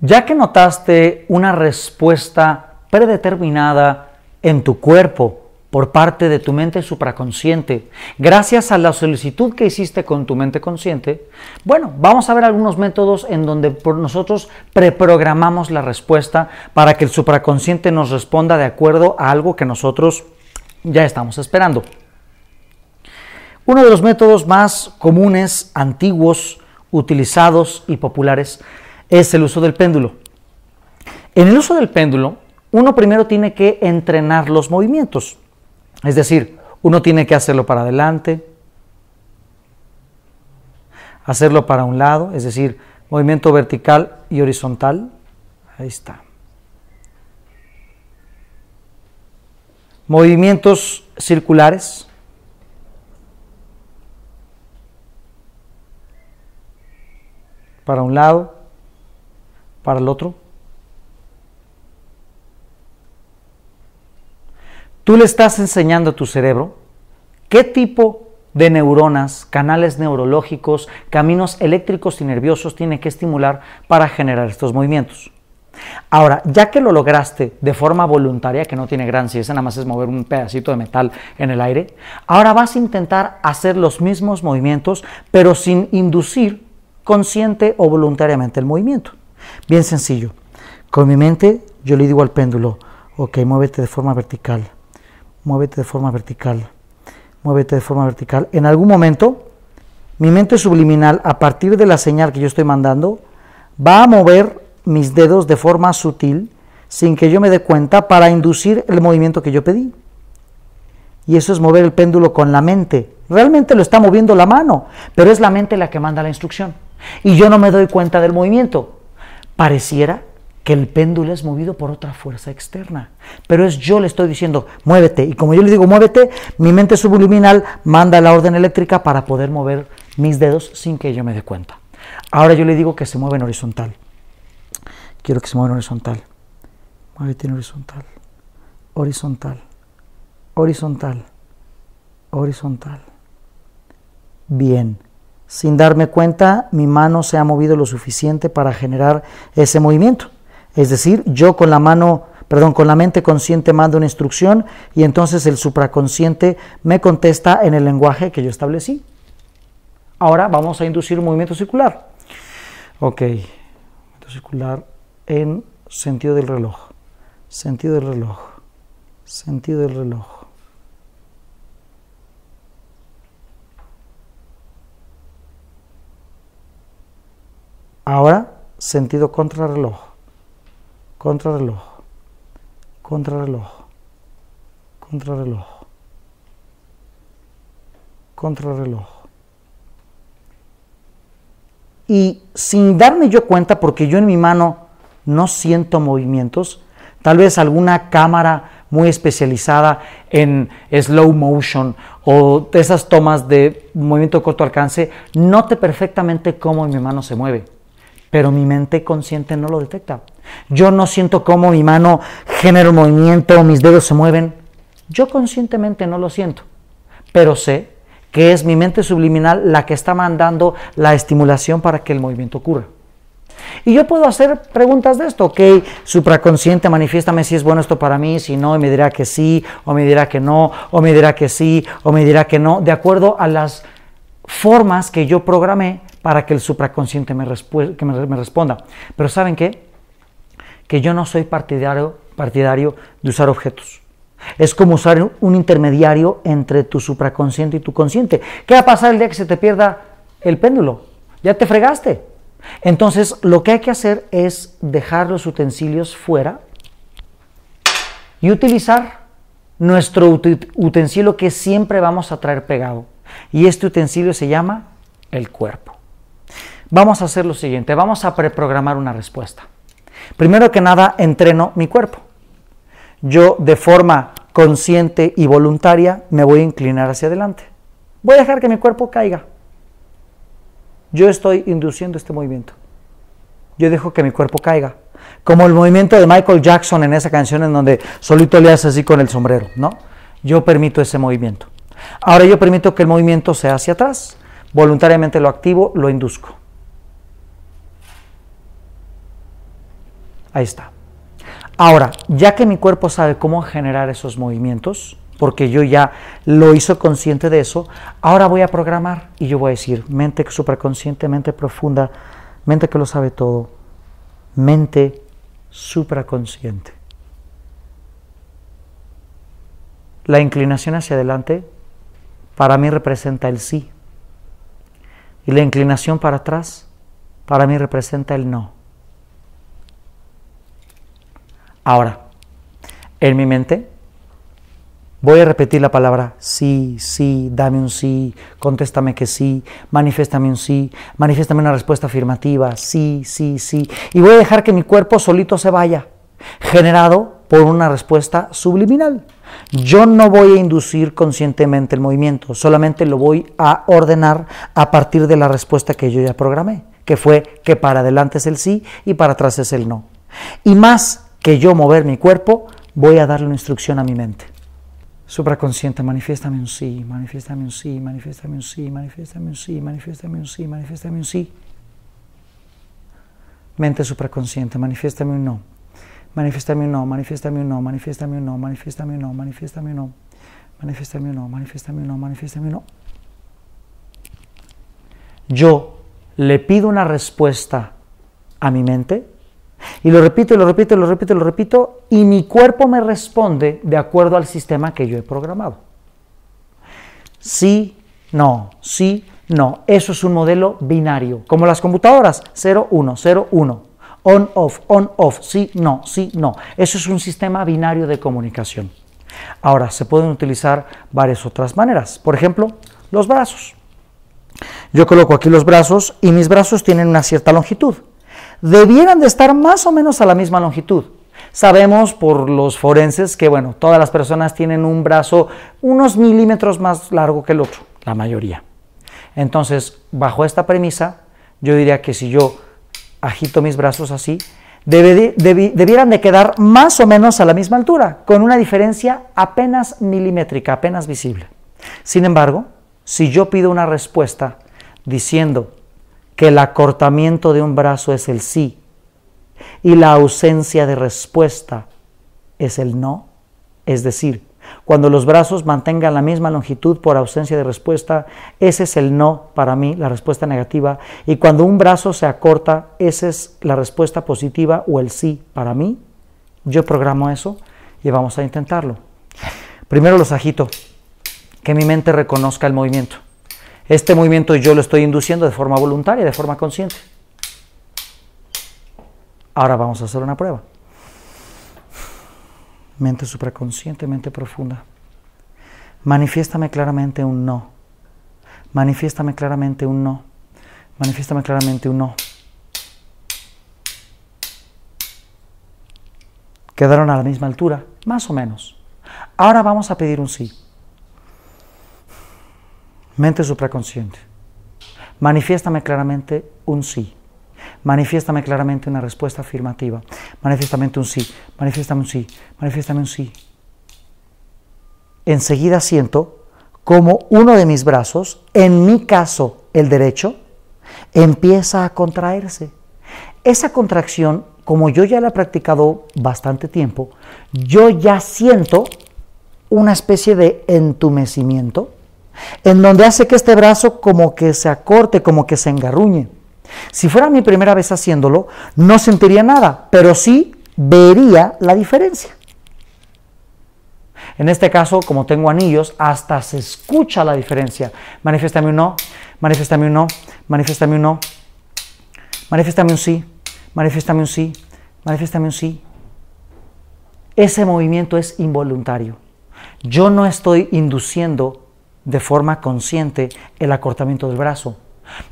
Ya que notaste una respuesta predeterminada en tu cuerpo por parte de tu mente supraconsciente, gracias a la solicitud que hiciste con tu mente consciente, bueno, vamos a ver algunos métodos en donde por nosotros preprogramamos la respuesta para que el supraconsciente nos responda de acuerdo a algo que nosotros ya estamos esperando. Uno de los métodos más comunes, antiguos, utilizados y populares es el uso del péndulo. En el uso del péndulo, uno primero tiene que entrenar los movimientos. Es decir, uno tiene que hacerlo para adelante, hacerlo para un lado, es decir, movimiento vertical y horizontal. Ahí está. Movimientos circulares. Para un lado, para el otro? Tú le estás enseñando a tu cerebro qué tipo de neuronas, canales neurológicos, caminos eléctricos y nerviosos tiene que estimular para generar estos movimientos. Ahora, ya que lo lograste de forma voluntaria, que no tiene gran ciencia, nada más es mover un pedacito de metal en el aire, ahora vas a intentar hacer los mismos movimientos, pero sin inducir consciente o voluntariamente el movimiento. Bien sencillo. Con mi mente yo le digo al péndulo, ok, muévete de forma vertical, muévete de forma vertical, muévete de forma vertical. En algún momento, mi mente subliminal, a partir de la señal que yo estoy mandando, va a mover mis dedos de forma sutil, sin que yo me dé cuenta, para inducir el movimiento que yo pedí. Y eso es mover el péndulo con la mente. Realmente lo está moviendo la mano, pero es la mente la que manda la instrucción. Y yo no me doy cuenta del movimiento pareciera que el péndulo es movido por otra fuerza externa. Pero es yo le estoy diciendo, muévete. Y como yo le digo, muévete, mi mente subliminal manda la orden eléctrica para poder mover mis dedos sin que yo me dé cuenta. Ahora yo le digo que se mueve en horizontal. Quiero que se mueva en horizontal. Muévete en horizontal. Horizontal. Horizontal. Horizontal. Bien. Sin darme cuenta, mi mano se ha movido lo suficiente para generar ese movimiento. Es decir, yo con la mano, perdón, con la mente consciente mando una instrucción y entonces el supraconsciente me contesta en el lenguaje que yo establecí. Ahora vamos a inducir un movimiento circular. Ok, movimiento circular en sentido del reloj, sentido del reloj, sentido del reloj. Ahora, sentido contrarreloj, contrarreloj, contrarreloj, contrarreloj, contrarreloj. Y sin darme yo cuenta, porque yo en mi mano no siento movimientos, tal vez alguna cámara muy especializada en slow motion o esas tomas de movimiento de corto alcance, note perfectamente cómo mi mano se mueve pero mi mente consciente no lo detecta. Yo no siento cómo mi mano genera un movimiento o mis dedos se mueven. Yo conscientemente no lo siento, pero sé que es mi mente subliminal la que está mandando la estimulación para que el movimiento ocurra. Y yo puedo hacer preguntas de esto, ok, supraconsciente, manifiéstame si es bueno esto para mí, si no, me dirá que sí, o me dirá que no, o me dirá que sí, o me dirá que no, de acuerdo a las formas que yo programé para que el supraconsciente me, responda. Pero ¿saben qué? Que yo no soy partidario, partidario de usar objetos. Es como usar un intermediario entre tu supraconsciente y tu consciente. ¿Qué va a pasar el día que se te pierda el péndulo? Ya te fregaste. Entonces, lo que hay que hacer es dejar los utensilios fuera y utilizar nuestro utensilio que siempre vamos a traer pegado. Y este utensilio se llama el cuerpo. Vamos a hacer lo siguiente, vamos a preprogramar una respuesta. Primero que nada, entreno mi cuerpo. Yo de forma consciente y voluntaria me voy a inclinar hacia adelante. Voy a dejar que mi cuerpo caiga. Yo estoy induciendo este movimiento. Yo dejo que mi cuerpo caiga. Como el movimiento de Michael Jackson en esa canción en donde solito le haces así con el sombrero, ¿no? Yo permito ese movimiento. Ahora yo permito que el movimiento sea hacia atrás. Voluntariamente lo activo, lo induzco. Ahí está. Ahora, ya que mi cuerpo sabe cómo generar esos movimientos, porque yo ya lo hizo consciente de eso, ahora voy a programar y yo voy a decir, mente supraconsciente, mente profunda, mente que lo sabe todo, mente supraconsciente. La inclinación hacia adelante para mí representa el sí y la inclinación para atrás para mí representa el no. Ahora, en mi mente, voy a repetir la palabra sí, sí, dame un sí, contéstame que sí, manifiéstame un sí, manifiéstame una respuesta afirmativa, sí, sí, sí. Y voy a dejar que mi cuerpo solito se vaya, generado por una respuesta subliminal. Yo no voy a inducir conscientemente el movimiento, solamente lo voy a ordenar a partir de la respuesta que yo ya programé, que fue que para adelante es el sí y para atrás es el no. Y más, que yo mover mi cuerpo, voy a darle una instrucción a mi mente. Supraconsciente, manifiéstame un sí, manifiéstame un sí, manifiéstame un sí, manifiéstame un sí, manifiéstame un sí, manifiéstame un sí. Mente supraconsciente, manifiéstame un no. Manifiéstame un no, manifiéstame un no, manifiéstame un no, manifiéstame un no, manifiéstame un no. Manifiéstame un no, manifiéstame un no, manifiéstame un no. Yo le pido una respuesta a mi mente y lo repito, y lo repito, y lo repito, y lo repito, y mi cuerpo me responde de acuerdo al sistema que yo he programado. Sí, no, sí, no. Eso es un modelo binario, como las computadoras, 0, 1, 0, 1, on, off, on, off, sí, no, sí, no. Eso es un sistema binario de comunicación. Ahora, se pueden utilizar varias otras maneras. Por ejemplo, los brazos. Yo coloco aquí los brazos y mis brazos tienen una cierta longitud debieran de estar más o menos a la misma longitud. Sabemos por los forenses que, bueno, todas las personas tienen un brazo unos milímetros más largo que el otro, la mayoría. Entonces, bajo esta premisa, yo diría que si yo agito mis brazos así, debieran de quedar más o menos a la misma altura, con una diferencia apenas milimétrica, apenas visible. Sin embargo, si yo pido una respuesta diciendo que el acortamiento de un brazo es el sí y la ausencia de respuesta es el no. Es decir, cuando los brazos mantengan la misma longitud por ausencia de respuesta, ese es el no para mí, la respuesta negativa. Y cuando un brazo se acorta, esa es la respuesta positiva o el sí para mí. Yo programo eso y vamos a intentarlo. Primero los agito, que mi mente reconozca el movimiento. Este movimiento yo lo estoy induciendo de forma voluntaria, de forma consciente. Ahora vamos a hacer una prueba. Mente supraconsciente, mente profunda. Manifiéstame claramente un no. Manifiéstame claramente un no. Manifiéstame claramente un no. Quedaron a la misma altura, más o menos. Ahora vamos a pedir un sí. Mente supraconsciente. Manifiéstame claramente un sí. Manifiéstame claramente una respuesta afirmativa. Manifiéstame un sí. Manifiéstame un sí. Manifiéstame un sí. Enseguida siento como uno de mis brazos, en mi caso el derecho, empieza a contraerse. Esa contracción, como yo ya la he practicado bastante tiempo, yo ya siento una especie de entumecimiento en donde hace que este brazo como que se acorte, como que se engarruñe. Si fuera mi primera vez haciéndolo, no sentiría nada, pero sí vería la diferencia. En este caso, como tengo anillos, hasta se escucha la diferencia. Manifiéstame un no, manifiéstame un no, manifiéstame un no, manifiéstame un sí, manifiéstame un sí, manifiéstame un sí. Ese movimiento es involuntario. Yo no estoy induciendo de forma consciente el acortamiento del brazo.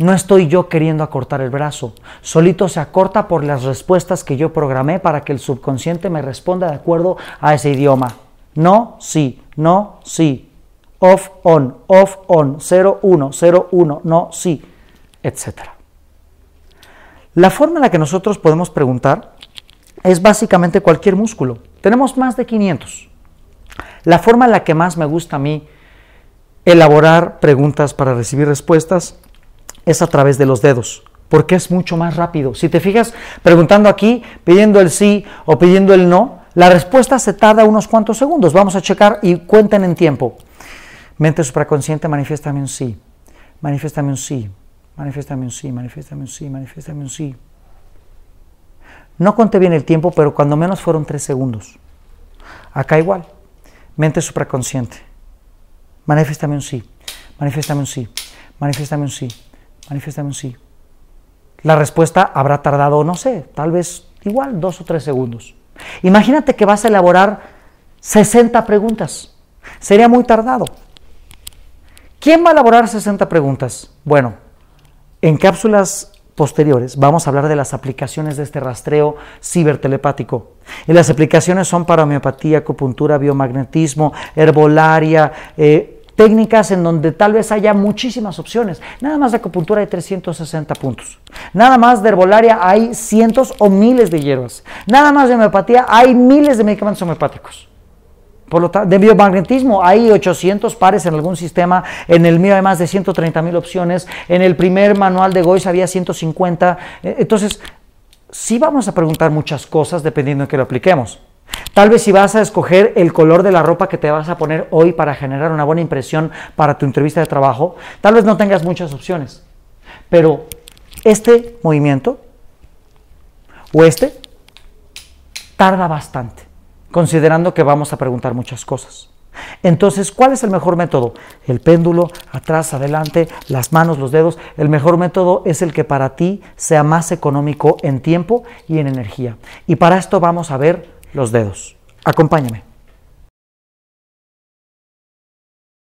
No estoy yo queriendo acortar el brazo, solito se acorta por las respuestas que yo programé para que el subconsciente me responda de acuerdo a ese idioma. No, sí, no, sí. Off, on, off, on, 0, 1, 0, 1, no, sí, etc. La forma en la que nosotros podemos preguntar es básicamente cualquier músculo. Tenemos más de 500. La forma en la que más me gusta a mí elaborar preguntas para recibir respuestas es a través de los dedos, porque es mucho más rápido. Si te fijas, preguntando aquí, pidiendo el sí o pidiendo el no, la respuesta se tarda unos cuantos segundos. Vamos a checar y cuenten en tiempo. Mente supraconsciente, manifiéstame un sí, manifiéstame un sí, manifiéstame un sí, manifiéstame un sí, manifiéstame un sí. No conté bien el tiempo, pero cuando menos fueron tres segundos. Acá igual, mente supraconsciente Manifiéstame un sí, manifiéstame un sí, manifiéstame un sí, manifiéstame un sí. La respuesta habrá tardado, no sé, tal vez igual dos o tres segundos. Imagínate que vas a elaborar 60 preguntas. Sería muy tardado. ¿Quién va a elaborar 60 preguntas? Bueno, en cápsulas posteriores vamos a hablar de las aplicaciones de este rastreo cibertelepático. Y las aplicaciones son para homeopatía, acupuntura, biomagnetismo, herbolaria, eh, técnicas en donde tal vez haya muchísimas opciones. Nada más de acupuntura hay 360 puntos. Nada más de herbolaria hay cientos o miles de hierbas. Nada más de homeopatía hay miles de medicamentos homeopáticos. Por lo tanto, de biomagnetismo hay 800 pares en algún sistema, en el mío hay más de 130 mil opciones, en el primer manual de Goiz había 150. Eh, entonces, si vamos a preguntar muchas cosas dependiendo en que lo apliquemos. Tal vez si vas a escoger el color de la ropa que te vas a poner hoy para generar una buena impresión para tu entrevista de trabajo, tal vez no tengas muchas opciones. Pero este movimiento o este tarda bastante, considerando que vamos a preguntar muchas cosas. Entonces, ¿cuál es el mejor método? El péndulo, atrás, adelante, las manos, los dedos. El mejor método es el que para ti sea más económico en tiempo y en energía. Y para esto vamos a ver los dedos. Acompáñame.